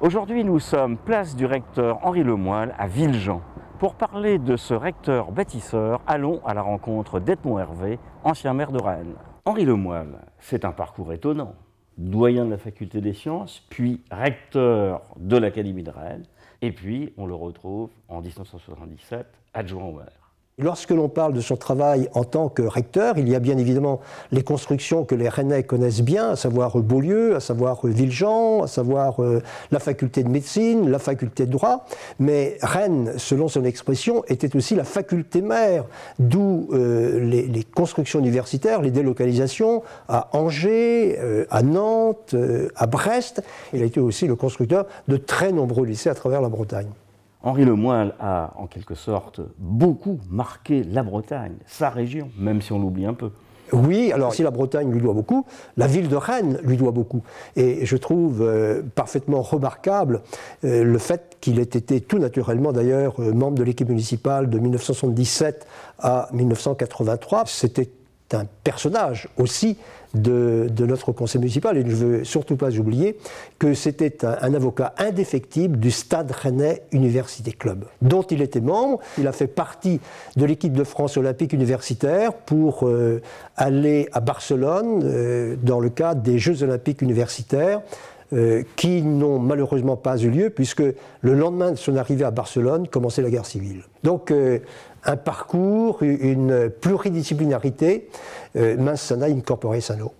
Aujourd'hui, nous sommes place du recteur Henri Lemoyle à Villejean. Pour parler de ce recteur bâtisseur, allons à la rencontre d'Edmond Hervé, ancien maire de Rennes. Henri Lemoyle, c'est un parcours étonnant. Doyen de la faculté des sciences, puis recteur de l'Académie de Rennes, et puis on le retrouve en 1977 adjoint au maire. Lorsque l'on parle de son travail en tant que recteur, il y a bien évidemment les constructions que les Rennais connaissent bien, à savoir Beaulieu, à savoir Villejean, à savoir euh, la faculté de médecine, la faculté de droit, mais Rennes, selon son expression, était aussi la faculté mère, d'où euh, les, constructions universitaires, les délocalisations à Angers, euh, à Nantes, à Brest. Il a été aussi le constructeur de très nombreux lycées à travers la Bretagne. Henri Lemoyne a, en quelque sorte, beaucoup marqué la Bretagne, sa région, même si on l'oublie un peu. Oui, alors si la Bretagne lui doit beaucoup, la ville de Rennes lui doit beaucoup. Et je trouve euh, parfaitement remarquable euh, le fait qu'il ait été tout naturellement d'ailleurs euh, membre de l'équipe municipale de 1977 à 1983. C'était un personnage aussi de, notre conseil municipal. Et je ne veux surtout pas oublier que c'était un, avocat indéfectible du Stade Rennais Université Club, dont il était membre. Il a fait partie de l'équipe de France olympique universitaire pour euh, aller à Barcelone euh, dans le cadre des Jeux olympiques universitaires euh, qui n'ont malheureusement pas eu lieu, puisque le lendemain de son arrivée à Barcelone commençait la guerre civile. Donc, euh, un parcours, une pluridisciplinarité, euh, incorporé sana incorporé sano.